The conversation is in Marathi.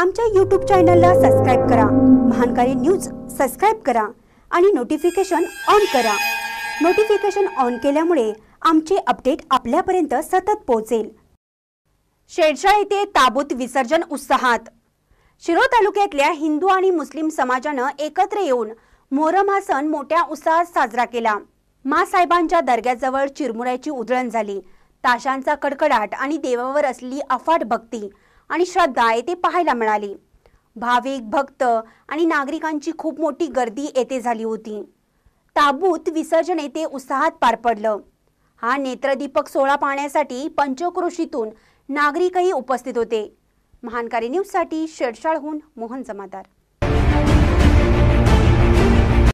आमच्या यूट्यूब चॅनलला सबस्क्राईब करा महानकारी न्यूज सबस्क्राईब करा आणि नोटिफिकेशन ऑन करा नोटिफिकेशन ऑन केल्यामुळे आमचे अपडेट आपल्यापर्यंत सतत पोहोचेल शेरशाह येथे ताबूत विसर्जन उत्साहात शिरो तालुक्यातल्या हिंदू आणि मुस्लिम समाजानं एकत्र येऊन मोहरम हा सण मोठ्या उत्साहात साजरा केला मासाहेबांच्या दर्ग्याजवळ चिरमुऱ्याची उधळण झाली ताशांचा कडकडाट आणि देवावर असली अफाट भक्ती आणि श्रद्धा येथे पाहायला मिळाली भाविक भक्त आणि नागरिकांची खूप मोठी गर्दी येथे झाली होती ताबूत विसर्जन येथे उत्साहात पार पडलं हा नेत्रदीपक सोहळा पाहण्यासाठी पंचक्रोशीतून नागरिकही उपस्थित होते महानकारी न्यूजसाठी शेडशाळहून मोहन जमादार